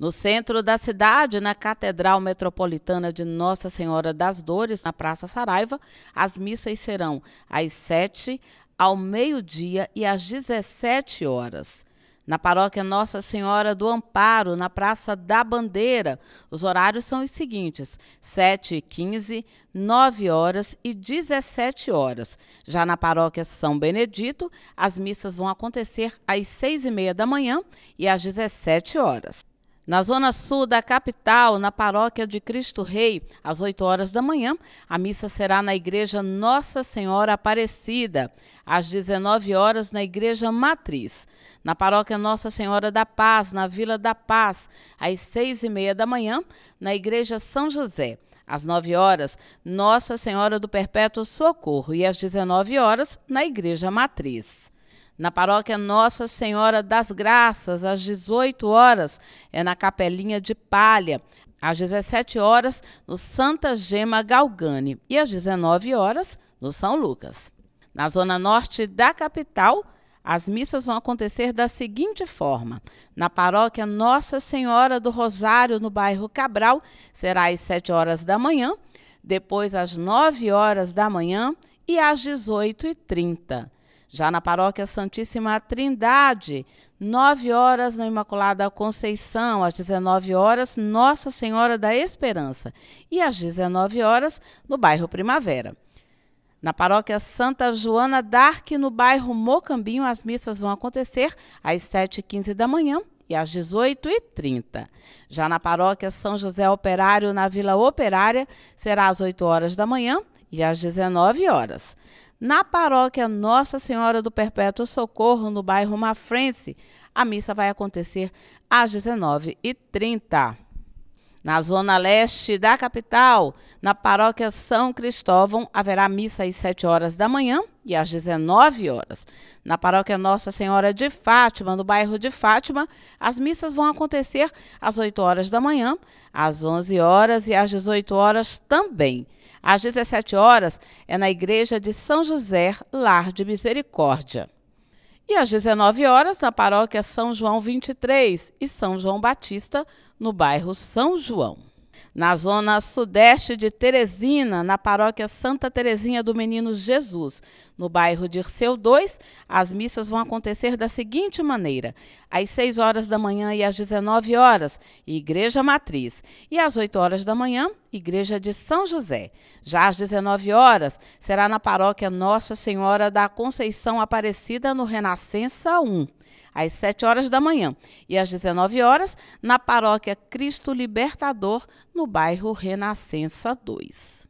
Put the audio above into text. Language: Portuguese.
No centro da cidade, na Catedral Metropolitana de Nossa Senhora das Dores, na Praça Saraiva, as missas serão às 7, ao meio-dia e às 17 horas. Na paróquia Nossa Senhora do Amparo, na Praça da Bandeira, os horários são os seguintes: 7 h 15, 9 h e 17 h Já na paróquia São Benedito, as missas vão acontecer às 6 h 30 da manhã e às 17 horas. Na zona sul da capital, na paróquia de Cristo Rei, às 8 horas da manhã, a missa será na igreja Nossa Senhora Aparecida, às 19 horas na igreja Matriz. Na paróquia Nossa Senhora da Paz, na Vila da Paz, às 6 e meia da manhã, na igreja São José. Às 9 horas, Nossa Senhora do Perpétuo Socorro e às 19 horas, na Igreja Matriz na paróquia Nossa Senhora das Graças, às 18 horas, é na Capelinha de Palha. Às 17 horas, no Santa Gema Galgani. E às 19 horas, no São Lucas. Na zona norte da capital, as missas vão acontecer da seguinte forma: na paróquia Nossa Senhora do Rosário, no bairro Cabral, será às 7 horas da manhã, depois às 9 horas da manhã e às 18h30. Já na paróquia Santíssima Trindade, 9 horas na Imaculada Conceição, às 19 horas, Nossa Senhora da Esperança, e às 19 horas, no bairro Primavera. Na paróquia Santa Joana d'Arc, no bairro Mocambinho, as missas vão acontecer às 7h15 da manhã e às 18h30. Já na paróquia São José Operário, na Vila Operária, será às 8 horas da manhã e às 19 horas. Na paróquia Nossa Senhora do Perpétuo Socorro, no bairro Mafrense, a missa vai acontecer às 19h30. Na zona leste da capital, na paróquia São Cristóvão, haverá missa às 7 horas da manhã e às 19 horas. Na paróquia Nossa Senhora de Fátima, no bairro de Fátima, as missas vão acontecer às 8 horas da manhã, às 11 horas e às 18 horas também. Às 17 horas é na igreja de São José, Lar de Misericórdia. E às 19 horas, na paróquia São João 23 e São João Batista, no bairro São João na zona sudeste de Teresina, na paróquia Santa Teresinha do Menino Jesus, no bairro de Dirceu 2, as missas vão acontecer da seguinte maneira: às 6 horas da manhã e às 19 horas, Igreja Matriz, e às 8 horas da manhã, Igreja de São José. Já às 19 horas, será na paróquia Nossa Senhora da Conceição Aparecida, no Renascença 1 às 7 horas da manhã e às 19 horas na paróquia Cristo Libertador, no bairro Renascença 2.